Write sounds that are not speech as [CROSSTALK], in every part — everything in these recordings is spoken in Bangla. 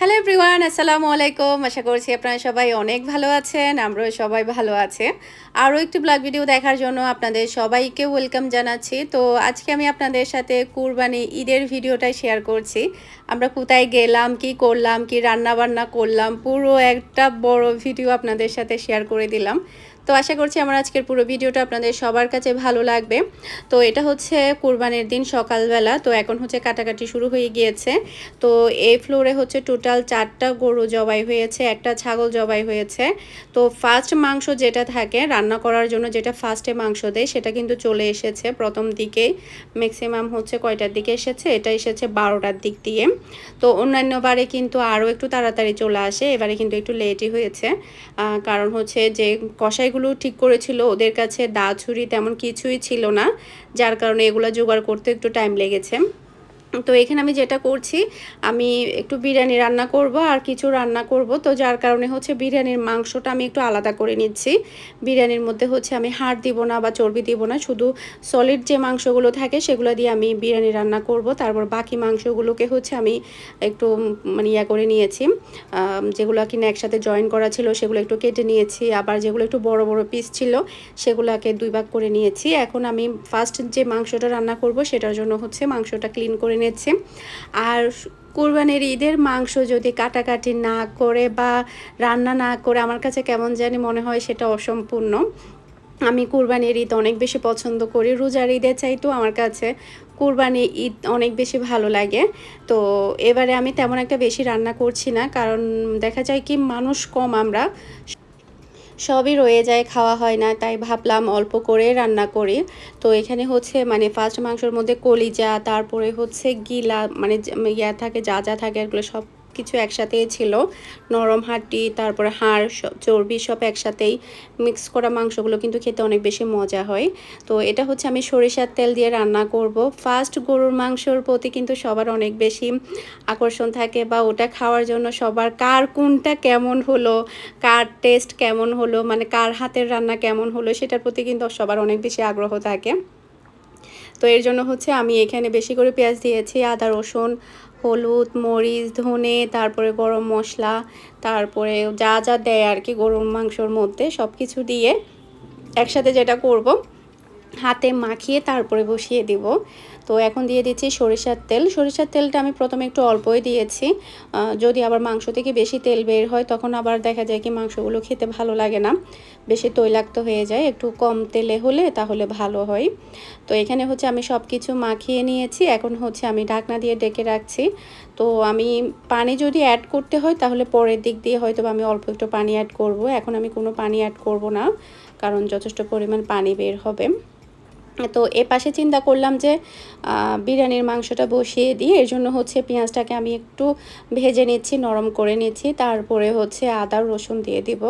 হ্যালো এভরিওয়ান আসসালামু আলাইকুম আশা করছি আপনারা সবাই অনেক ভালো আছেন আমরাও সবাই ভালো আছে আরও একটি ব্লগ ভিডিও দেখার জন্য আপনাদের সবাইকে ওয়েলকাম জানাচ্ছি তো আজকে আমি আপনাদের সাথে কুরবানি ঈদের ভিডিওটা শেয়ার করছি আমরা কোথায় গেলাম কি করলাম কি রান্না বান্না করলাম পুরো একটা বড় ভিডিও আপনাদের সাথে শেয়ার করে দিলাম তো আশা করছি আমার আজকের পুরো ভিডিওটা আপনাদের সবার কাছে ভালো লাগবে তো এটা হচ্ছে কোরবানের দিন সকালবেলা তো এখন হচ্ছে কাটাকাটি শুরু হয়ে গিয়েছে তো এই ফ্লোরে হচ্ছে টোটাল চারটা গরু জবাই হয়েছে একটা ছাগল জবাই হয়েছে তো ফার্স্ট মাংস যেটা থাকে রান্না করার জন্য যেটা ফার্স্টে মাংস দেয় সেটা কিন্তু চলে এসেছে প্রথম দিকেই ম্যাক্সিমাম হচ্ছে কয়টার দিকে এসেছে এটা এসেছে বারোটার দিক দিয়ে তো অন্যান্য বারে কিন্তু আরও একটু তাড়াতাড়ি চলে আসে এবারে কিন্তু একটু লেটই হয়েছে কারণ হচ্ছে যে কষাই এগুলো ঠিক করেছিল ওদের কাছে দা ছুরি তেমন কিছুই ছিল না যার কারণে এগুলো জোগাড় করতে একটু টাইম লেগেছে তো এখানে আমি যেটা করছি আমি একটু বিরিয়ানি রান্না করব আর কিছু রান্না করব তো যার কারণে হচ্ছে বিরিয়ানির মাংসটা আমি একটু আলাদা করে নিচ্ছি বিরিয়ানির মধ্যে হচ্ছে আমি হাড় দিব না বা চর্বি দিব না শুধু সলিড যে মাংসগুলো থাকে সেগুলো দিয়ে আমি বিরিয়ানি রান্না করব তারপর বাকি মাংসগুলোকে হচ্ছে আমি একটু মানে ইয়া করে নিয়েছি যেগুলো কি না একসাথে জয়েন করা ছিল সেগুলো একটু কেটে নিয়েছি আবার যেগুলো একটু বড় বড় পিস ছিল সেগুলোকে দুই ভাগ করে নিয়েছি এখন আমি ফার্স্ট যে মাংসটা রান্না করব সেটার জন্য হচ্ছে মাংসটা ক্লিন করে করে নিচ্ছে আর কোরবানির ঈদের মাংস যদি কাটাকাটি না করে বা রান্না না করে আমার কাছে কেমন জানি মনে হয় সেটা অসম্পূর্ণ আমি কোরবানির ঈদ অনেক বেশি পছন্দ করি রোজার ঈদের চাইতেও আমার কাছে কোরবানি ঈদ অনেক বেশি ভালো লাগে তো এবারে আমি তেমন একটা বেশি রান্না করছি না কারণ দেখা যায় কি মানুষ কম আমরা সবই রয়ে যায় খাওয়া হয় না তাই ভাবলাম অল্প করে রান্না করি তো এখানে হচ্ছে মানে ফার্স্ট মাংসের মধ্যে কলিজা তারপরে হচ্ছে গিলা মানে ইয়া থাকে যা যা থাকে এগুলো সব কিছু একসাথেই ছিল নরম হাড়টি তারপরে হাড় চর্বি সব একসাথেই মিক্স করা মাংসগুলো কিন্তু খেতে অনেক বেশি মজা হয় তো এটা হচ্ছে আমি সরিষার তেল দিয়ে রান্না করব ফার্স্ট গরুর মাংসর প্রতি কিন্তু সবার অনেক বেশি আকর্ষণ থাকে বা ওটা খাওয়ার জন্য সবার কার কোনটা কেমন হলো কার টেস্ট কেমন হলো মানে কার হাতের রান্না কেমন হলো সেটার প্রতি কিন্তু সবার অনেক বেশি আগ্রহ থাকে তো এর জন্য হচ্ছে আমি এখানে বেশি করে পেঁয়াজ দিয়েছি আদা রসুন হলুদ মরিচ ধনে তারপরে গরম মশলা তারপরে যা যা দেয় আর কি গরুর মাংসর মধ্যে সব কিছু দিয়ে একসাথে যেটা করব হাতে মাখিয়ে তারপরে বসিয়ে দেবো তো এখন দিয়ে দিচ্ছি সরিষার তেল সরিষার তেলটা আমি প্রথমে একটু অল্পই দিয়েছি যদি আবার মাংস থেকে বেশি তেল বের হয় তখন আবার দেখা যায় কি মাংসগুলো খেতে ভালো লাগে না বেশি তৈলাক্ত হয়ে যায় একটু কম তেলে হলে তাহলে ভালো হয় তো এখানে হচ্ছে আমি সব কিছু মাখিয়ে নিয়েছি এখন হচ্ছে আমি ঢাকনা দিয়ে ডেকে রাখছি তো আমি পানি যদি অ্যাড করতে হয় তাহলে পরের দিক দিয়ে হয়তো আমি অল্প একটু পানি অ্যাড করব এখন আমি কোনো পানি অ্যাড করব না কারণ যথেষ্ট পরিমাণ পানি বের হবে তো এ পাশে চিন্তা করলাম যে বিরিয়ানির মাংসটা বসিয়ে দিই এর জন্য হচ্ছে পেঁয়াজটাকে আমি একটু ভেজে নিচ্ছি নরম করে নিচ্ছি তারপরে হচ্ছে আদা রসুন দিয়ে দিব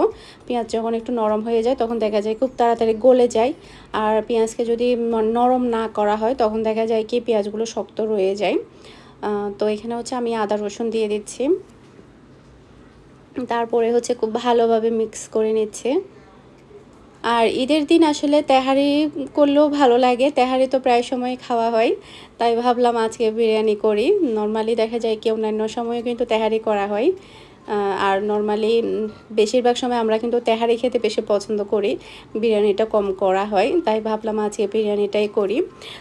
পেঁয়াজ যখন একটু নরম হয়ে যায় তখন দেখা যায় খুব তাড়াতাড়ি গলে যায় আর পেঁয়াজকে যদি নরম না করা হয় তখন দেখা যায় কি পেঁয়াজগুলো শক্ত রয়ে যায় তো এখানে হচ্ছে আমি আদা রসুন দিয়ে দিচ্ছি তারপরে হচ্ছে খুব ভালোভাবে মিক্স করে নিচ্ছে আর ঈদের দিন আসলে তেহারি করলেও ভালো লাগে তেহারি তো প্রায় সময় খাওয়া হয় তাই ভাবলাম আজকে বিরিয়ানি করি নর্মালি দেখা যায় কি অন্যান্য সময়ে কিন্তু তেহারি করা হয় আর নর্মালি বেশিরভাগ সময় আমরা কিন্তু তেহারি খেতে বেশি পছন্দ করি বিরিয়ানিটা কম করা হয় তাই ভাবলাম আজকে বিরিয়ানিটাই করি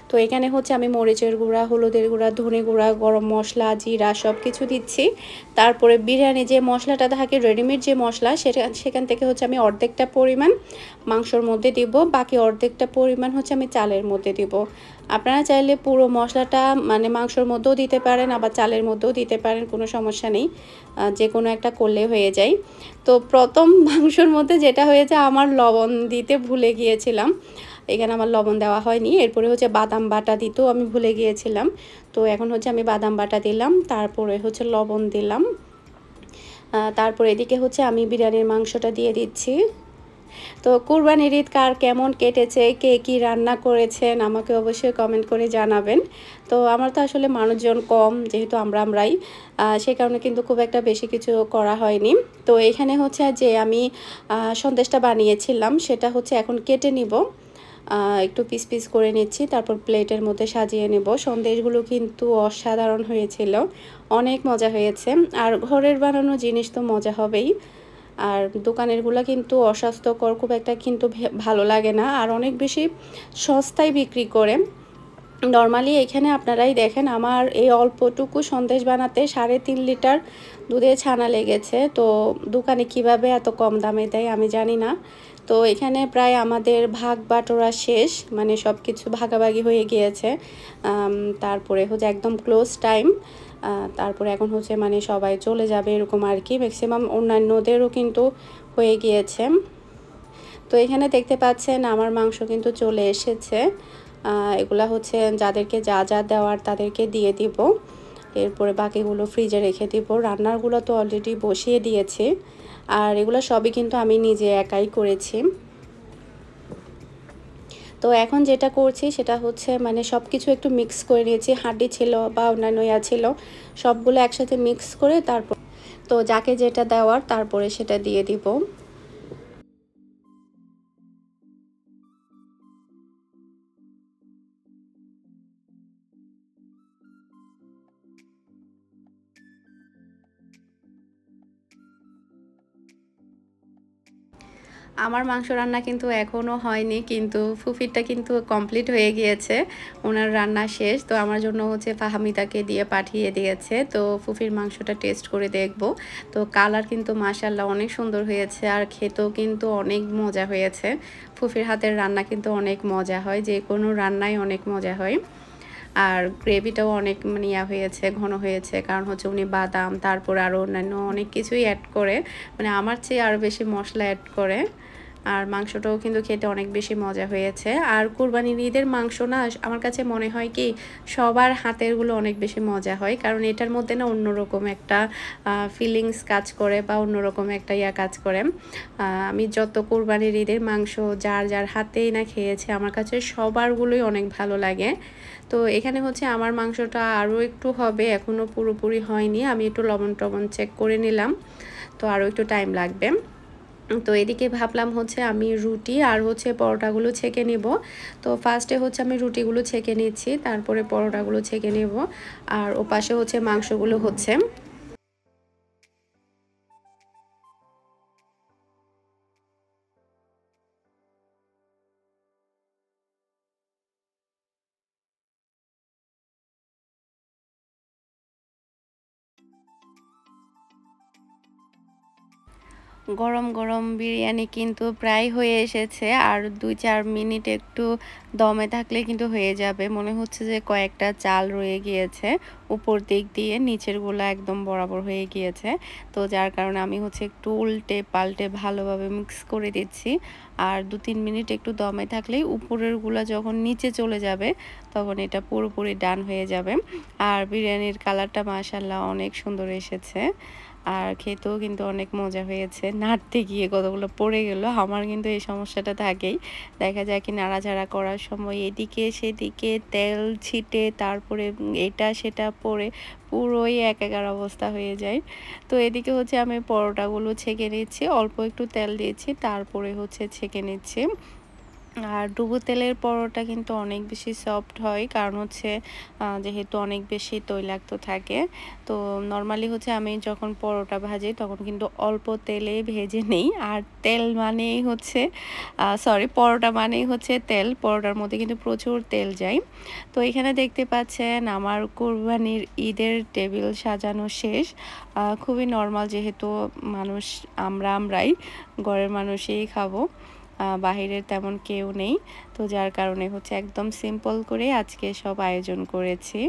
তো এখানে হচ্ছে আমি মরিচের গুঁড়া হলুদের গুঁড়া ধনে গুঁড়া গরম মশলা জিরা সব কিছু দিচ্ছি তারপরে বিরিয়ানি যে মশলাটা থাকে রেডিমেড যে মশলা সেটা সেখান থেকে হচ্ছে আমি অর্ধেকটা পরিমাণ মাংসর মধ্যে দিব বাকি অর্ধেকটা পরিমাণ হচ্ছে আমি চালের মধ্যে দিব আপনারা চাইলে পুরো মশলাটা মানে মাংসর মধ্যেও দিতে পারেন আবার চালের মধ্যেও দিতে পারেন কোনো সমস্যা নেই যে কোনো একটা করলে হয়ে যায় তো প্রথম [LAUGHS] মাংসর মধ্যে যেটা হয়েছে আমার লবণ দিতে ভুলে গিয়েছিলাম এখানে আমার লবণ দেওয়া হয়নি এরপরে হচ্ছে বাদাম বাটা দিতেও আমি ভুলে গিয়েছিলাম তো এখন হচ্ছে আমি বাদাম বাটা দিলাম তারপরে হচ্ছে লবণ দিলাম তারপর এদিকে হচ্ছে আমি বিরিয়ানির মাংসটা দিয়ে দিচ্ছি তো কুরবানির ঈদ কার কেমন কেটেছে কে কি রান্না করেছেন আমাকে অবশ্যই কমেন্ট করে জানাবেন তো আমার তো আসলে মানুষজন কম যেহেতু আমরা আমরাই সে কারণে কিন্তু খুব একটা বেশি কিছু করা হয়নি তো এখানে হচ্ছে যে আমি সন্দেশটা বানিয়েছিলাম সেটা হচ্ছে এখন কেটে নিব একটু পিস পিস করে নিচ্ছি তারপর প্লেটের মধ্যে সাজিয়ে নেব সন্দেশগুলো কিন্তু অসাধারণ হয়েছিল অনেক মজা হয়েছে আর ঘরের বানানো জিনিস তো মজা হবেই আর দোকানেরগুলো কিন্তু অস্বাস্থ্যকর খুব একটা কিন্তু ভালো লাগে না আর অনেক বেশি সস্তায় বিক্রি করে নর্মালি এখানে আপনারাই দেখেন আমার এই অল্পটুকু সন্দেশ বানাতে সাড়ে তিন লিটার দুধে ছানা লেগেছে তো দোকানে কিভাবে এত কম দামে দেয় আমি জানি না তো এখানে প্রায় আমাদের ভাগ বাটোরা শেষ মানে সব কিছু ভাগাভাগি হয়ে গিয়েছে তারপরে হচ্ছে একদম ক্লোজ টাইম তারপরে এখন হচ্ছে মানে সবাই চলে যাবে এরকম আর কি ম্যাক্সিমাম অন্যান্যদেরও কিন্তু হয়ে গিয়েছে তো এখানে দেখতে পাচ্ছেন আমার মাংস কিন্তু চলে এসেছে এগুলা হচ্ছে যাদেরকে যা যা দেওয়ার তাদেরকে দিয়ে দিব এরপরে বাকিগুলো ফ্রিজে রেখে দিব রান্নারগুলো তো অলরেডি বসিয়ে দিয়েছি আর এগুলো সবই কিন্তু আমি নিজে একাই করেছি তো এখন যেটা করছি সেটা হচ্ছে মানে সব কিছু একটু মিক্স করে নিয়েছি হাড্ডি ছিল বা অন্যান্য ইয়া ছিল সবগুলো একসাথে মিক্স করে তারপর তো যাকে যেটা দেওয়ার তারপরে সেটা দিয়ে দিব আমার মাংস রান্না কিন্তু এখনও হয়নি কিন্তু ফুফিরটা কিন্তু কমপ্লিট হয়ে গিয়েছে ওনার রান্না শেষ তো আমার জন্য হচ্ছে ফাহামিদাকে দিয়ে পাঠিয়ে দিয়েছে তো ফুফির মাংসটা টেস্ট করে দেখব তো কালার কিন্তু মাসাল্লাহ অনেক সুন্দর হয়েছে আর খেতেও কিন্তু অনেক মজা হয়েছে ফুফির হাতের রান্না কিন্তু অনেক মজা হয় যে কোনো রান্নাই অনেক মজা হয় আর গ্রেভিটাও অনেক মানে ইয়া হয়েছে ঘন হয়েছে কারণ হচ্ছে উনি বাদাম তারপর আরও অন্যান্য অনেক কিছুই অ্যাড করে মানে আমার চেয়ে আরও বেশি মশলা অ্যাড করে আর মাংসটাও কিন্তু খেতে অনেক বেশি মজা হয়েছে আর কোরবানির ঈদের মাংস না আমার কাছে মনে হয় কি সবার হাতেরগুলো অনেক বেশি মজা হয় কারণ এটার মধ্যে না অন্যরকম একটা ফিলিংস কাজ করে বা অন্যরকম একটা ইয়া কাজ করে আমি যত কোরবানির ঈদের মাংস যার যার হাতেই না খেয়েছে আমার কাছে সবারগুলোই অনেক ভালো লাগে তো এখানে হচ্ছে আমার মাংসটা আরও একটু হবে এখনও পুরোপুরি হয়নি আমি একটু লবণ টবণ চেক করে নিলাম তো আরও একটু টাইম লাগবে তো এদিকে ভাবলাম হচ্ছে আমি রুটি আর হচ্ছে পরোটাগুলো ছেঁকে নেব তো ফার্স্টে হচ্ছে আমি রুটিগুলো ছেঁকে নিচ্ছি তারপরে পরোটাগুলো ছেঁকে নেব আর ওপাশে হচ্ছে মাংসগুলো হচ্ছে গরম গরম বিরিয়ানি কিন্তু প্রায় হয়ে এসেছে আর দুই চার মিনিট একটু দমে থাকলে কিন্তু হয়ে যাবে মনে হচ্ছে যে কয়েকটা চাল রয়ে গিয়েছে উপর দিক দিয়ে নিচেরগুলো একদম বরাবর হয়ে গিয়েছে তো যার কারণে আমি হচ্ছে একটু উল্টে পাল্টে ভালোভাবে মিক্স করে দিচ্ছি আর দু তিন মিনিট একটু দমে থাকলেই উপরেরগুলো যখন নিচে চলে যাবে তখন এটা পুরোপুরি ডান হয়ে যাবে আর বিরিয়ানির কালারটা মাসাল্লাহ অনেক সুন্দর এসেছে আর খেতেও কিন্তু অনেক মজা হয়েছে নাড়তে গিয়ে কতগুলো পড়ে গেল আমার কিন্তু এই সমস্যাটা থাকেই দেখা যায় কি নাড়াচাড়া করার সময় এদিকে সেদিকে তেল ছিটে তারপরে এটা সেটা পরে পুরোই একাকার অবস্থা হয়ে যায় তো এদিকে হচ্ছে আমি পরোটাগুলো ছেঁকে নিচ্ছি অল্প একটু তেল দিয়েছি তারপরে হচ্ছে ছেঁকে নিচ্ছি আর ডুবু তেলের পরোটা কিন্তু অনেক বেশি সফট হয় কারণ হচ্ছে যেহেতু অনেক বেশি তৈলাক্ত থাকে তো নর্মালি হচ্ছে আমি যখন পরোটা ভাজি তখন কিন্তু অল্প তেলে ভেজে নেই আর তেল মানেই হচ্ছে সরি পরোটা মানেই হচ্ছে তেল পরোটার মধ্যে কিন্তু প্রচুর তেল যায় তো এখানে দেখতে পাচ্ছেন আমার কোরবানির ঈদের টেবিল সাজানো শেষ খুবই নর্মাল যেহেতু মানুষ আমরা আমরাই ঘরের মানুষই খাবো বাহিরের তেমন কেউ নেই তো যার কারণে হচ্ছে একদম সিম্পল করে আজকে সব আয়োজন করেছি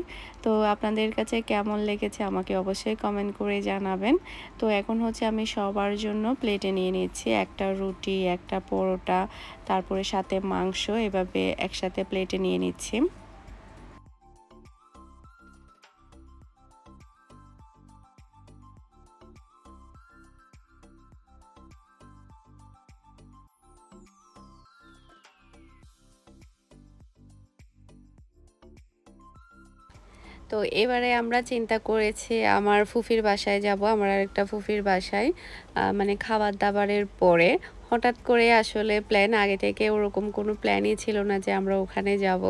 তো আপনাদের কাছে কেমন লেগেছে আমাকে অবশ্যই কমেন্ট করে জানাবেন তো এখন হচ্ছে আমি সবার জন্য প্লেটে নিয়ে নিচ্ছি একটা রুটি একটা পরোটা তারপরে সাথে মাংস এভাবে একসাথে প্লেটে নিয়ে নিচ্ছি তো এবারে আমরা চিন্তা করেছি আমার ফুফির বাসায় যাব আমার একটা ফুফির বাসায় মানে খাবার দাবারের পরে হঠাৎ করে আসলে প্ল্যান আগে থেকে ওরকম কোনো প্ল্যানই ছিল না যে আমরা ওখানে যাব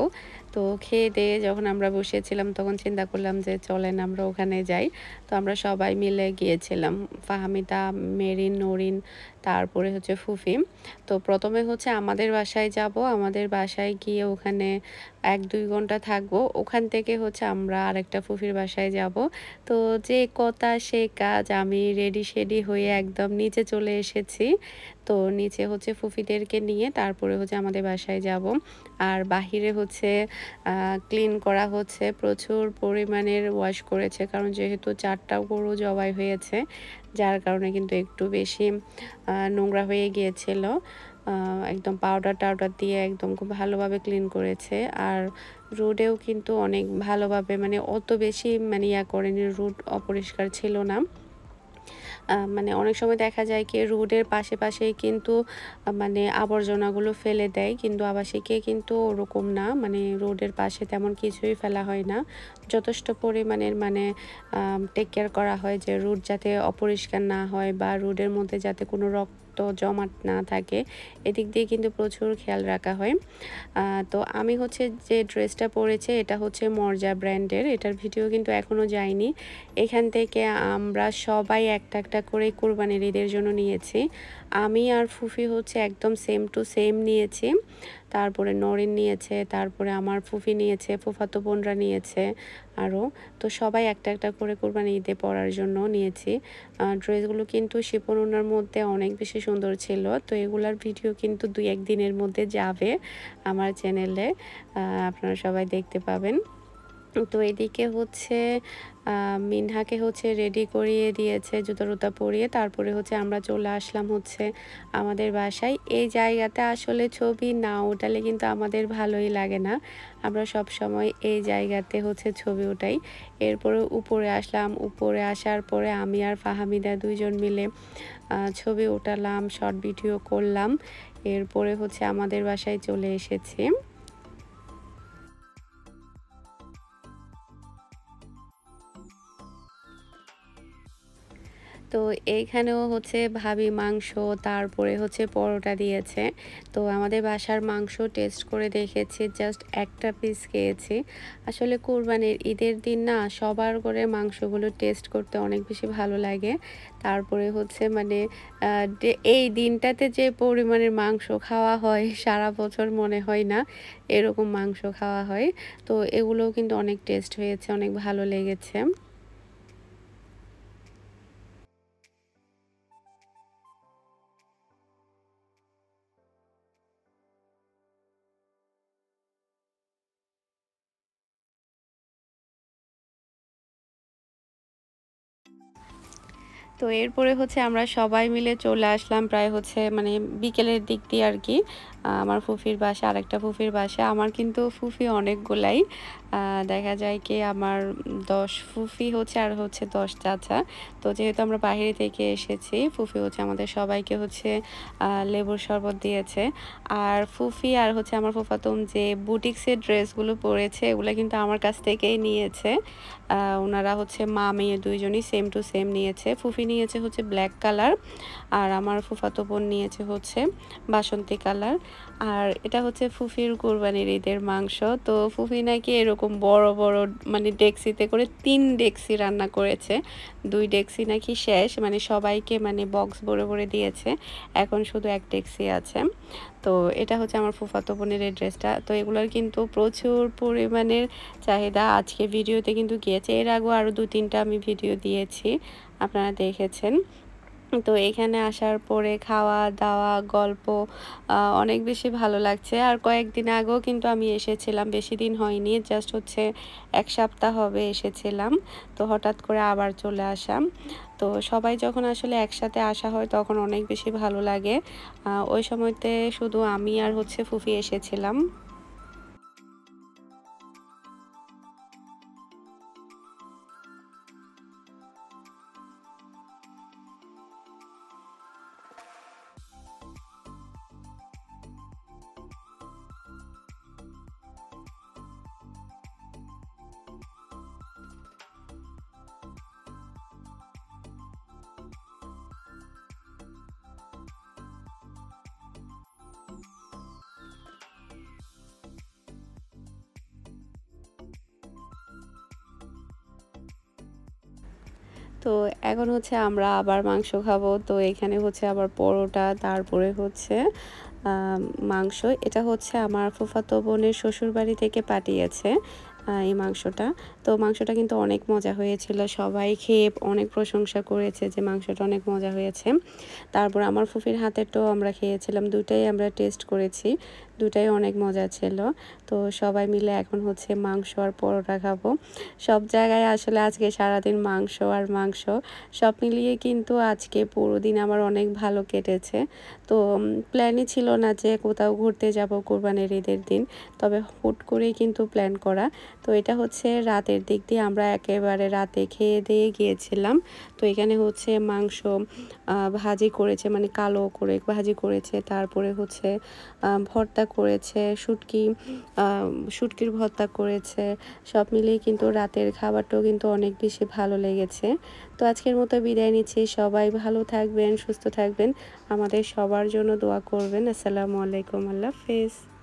তো খেয়ে দিয়ে যখন আমরা বসেছিলাম তখন চিন্তা করলাম যে চলেন আমরা ওখানে যাই তো আমরা সবাই মিলে গিয়েছিলাম ফাহামিতা মেরিন নরিন তারপরে হচ্ছে ফুফিম তো প্রথমে হচ্ছে আমাদের বাসায় যাব আমাদের বাসায় গিয়ে ওখানে এক দুই ঘন্টা থাকবো ওখান থেকে হচ্ছে আমরা আরেকটা ফুফির বাসায় যাব তো যে কথা সে কাজ আমি রেডি শেডি হয়ে একদম নিচে চলে এসেছি তো নিচে হচ্ছে ফুফিদেরকে নিয়ে তারপরে হচ্ছে আমাদের বাসায় যাব আর বাহিরে হচ্ছে ক্লিন করা হচ্ছে প্রচুর পরিমাণের ওয়াশ করেছে কারণ যেহেতু চারটা গরু জবাই হয়েছে যার কারণে কিন্তু একটু বেশি নোংরা হয়ে গিয়েছিল একদম পাউডার টাউডার দিয়ে একদম খুব ভালোভাবে ক্লিন করেছে আর রোডেও কিন্তু অনেক ভালোভাবে মানে অত বেশি মানে ইয়া করেনি রোড অপরিষ্কার ছিল না মানে অনেক সময় দেখা যায় কি রোডের পাশে পাশেই কিন্তু মানে আবর্জনাগুলো ফেলে দেয় কিন্তু আবাসিকে কিন্তু ওরকম না মানে রোডের পাশে তেমন কিছুই ফেলা হয় না যথেষ্ট পরিমাণের মানে টেক কেয়ার করা হয় যে রুট যাতে অপরিষ্কার না হয় বা রোডের মধ্যে যাতে কোনো রক্ত তো জমাট না থাকে এদিক দিয়ে কিন্তু প্রচুর খেয়াল রাখা হয় তো আমি হচ্ছে যে ড্রেসটা পরেছে এটা হচ্ছে মর্জা ব্র্যান্ডের এটার ভিডিও কিন্তু এখনও যায়নি এখান থেকে আমরা সবাই একটা একটা করে কোরবানির ঈদের জন্য নিয়েছি আমি আর ফুফি হচ্ছে একদম সেম টু সেম নিয়েছি তারপরে নরেন নিয়েছে তারপরে আমার ফুফি নিয়েছে ফুফাতো বোনরা নিয়েছে আরও তো সবাই একটা একটা করে কোরবানি ঈদে পরার জন্য নিয়েছি ড্রেসগুলো কিন্তু শিপন মধ্যে অনেক বেশি সুন্দর ছিল তো এগুলার ভিডিও কিন্তু দুই একদিনের মধ্যে যাবে আমার চ্যানেলে আপনারা সবাই দেখতে পাবেন তো এদিকে হচ্ছে মিনহাকে হচ্ছে রেডি করিয়ে দিয়েছে জুতা রুতা পরিয়ে তারপরে হচ্ছে আমরা চলে আসলাম হচ্ছে আমাদের বাসায় এই জায়গাতে আসলে ছবি না উঠালে কিন্তু আমাদের ভালোই লাগে না আমরা সব সময় এই জায়গাতে হচ্ছে ছবি উঠাই এরপরে উপরে আসলাম উপরে আসার পরে আমি আর ফাহামিদা দুইজন মিলে ছবি উঠালাম শর্ট ভিডিও করলাম এরপরে হচ্ছে আমাদের বাসায় চলে এসেছি তো এইখানেও হচ্ছে ভাবি মাংস তারপরে হচ্ছে পরোটা দিয়েছে তো আমাদের বাসার মাংস টেস্ট করে দেখেছি জাস্ট একটা পিস খেয়েছি আসলে কোরবানির ঈদের দিন না সবার করে মাংসগুলো টেস্ট করতে অনেক বেশি ভালো লাগে তারপরে হচ্ছে মানে এই দিনটাতে যে পরিমাণের মাংস খাওয়া হয় সারা বছর মনে হয় না এরকম মাংস খাওয়া হয় তো এগুলোও কিন্তু অনেক টেস্ট হয়েছে অনেক ভালো লেগেছে তো এরপরে হচ্ছে আমরা সবাই মিলে চলে আসলাম প্রায় হচ্ছে মানে বিকেলের দিক দিয়ে আর কি আমার ফুফির বাসা আরেকটা ফুফির বাসা আমার কিন্তু ফুফি অনেকগুলাই দেখা যায় কি আমার দশ ফুফি হচ্ছে আর হচ্ছে দশ চাচা তো যেহেতু আমরা বাহিরে থেকে এসেছি ফুফি হচ্ছে আমাদের সবাইকে হচ্ছে লেবুর শরবত দিয়েছে আর ফুফি আর হচ্ছে আমার ফুফাতুম যে বুটিক্সের ড্রেসগুলো পরেছে এগুলো কিন্তু আমার কাছ থেকেই নিয়েছে ওনারা হচ্ছে মা মেয়ে দুইজনই সেম টু সেম নিয়েছে ফুফি নিয়েছে হচ্ছে ব্ল্যাক কালার আর আমার ফুফাতো বোন নিয়েছে হচ্ছে বাসন্তী কালার আর এটা হচ্ছে ফুফির কুরবানির ঈদের মাংস তো ফুফি নাকি এরকম বড় বড় মানে ডেক্সিতে করে তিন ডেক্সি রান্না করেছে দুই ডেক্সি নাকি শেষ মানে সবাইকে মানে বক্স ভরে ভরে দিয়েছে এখন শুধু এক ডেক্সি আছে তো এটা হচ্ছে আমার ফুফাতো বোনের ড্রেসটা তো এগুলোর কিন্তু প্রচুর পরিমাণের চাহিদা আজকে ভিডিওতে কিন্তু গিয়েছে এর আগেও আরও দু তিনটা আমি ভিডিও দিয়েছি আপনারা দেখেছেন তো এখানে আসার পরে খাওয়া দাওয়া গল্প অনেক বেশি ভালো লাগছে আর কয়েকদিন আগেও কিন্তু আমি এসেছিলাম বেশি দিন হয়নি জাস্ট হচ্ছে এক সপ্তাহ হবে এসেছিলাম তো হঠাৎ করে আবার চলে আসাম তো সবাই যখন আসলে একসাথে আসা হয় তখন অনেক বেশি ভালো লাগে ওই সময়তে শুধু আমি আর হচ্ছে ফুফি এসেছিলাম তো এখন হচ্ছে আমরা আবার মাংস খাবো তো এখানে হচ্ছে আবার পরোটা তারপরে হচ্ছে মাংস এটা হচ্ছে আমার ফুফাতো বোনের শ্বশুরবাড়ি থেকে পাঠিয়েছে এই মাংসটা তো মাংসটা কিন্তু অনেক মজা হয়েছিল সবাই খেয়ে অনেক প্রশংসা করেছে যে মাংসটা অনেক মজা হয়েছে তারপর আমার ফুফির হাতেরটাও আমরা খেয়েছিলাম দুটাই আমরা টেস্ট করেছি দুটাই অনেক মজা ছিল তো সবাই মিলে এখন হচ্ছে মাংস আর পরোটা খাবো সব জায়গায় আসলে আজকে সারাদিন মাংস আর মাংস সব মিলিয়ে কিন্তু আজকে পুরো দিন আমার অনেক ভালো কেটেছে তো প্ল্যানই ছিল না যে কোথাও ঘুরতে যাব কোরবানির ঈদের দিন তবে হুট করেই কিন্তু প্ল্যান করা তো এটা হচ্ছে রাতের দিক দিয়ে আমরা একেবারে রাতে খেয়ে দিয়ে গিয়েছিলাম তো এখানে হচ্ছে মাংস ভাজি করেছে মানে কালো করে ভাজি করেছে তারপরে হচ্ছে ভর্তা করেছে শুটকি শুটকির ভর্তা করেছে সব মিলিয়ে কিন্তু রাতের খাবারটাও কিন্তু অনেক বেশি ভালো লেগেছে তো আজকের মতো বিদায় নিচ্ছি সবাই ভালো থাকবেন সুস্থ থাকবেন আমাদের সবার জন্য দোয়া করবেন আসসালামু আলাইকুম আল্লাহ হাফেজ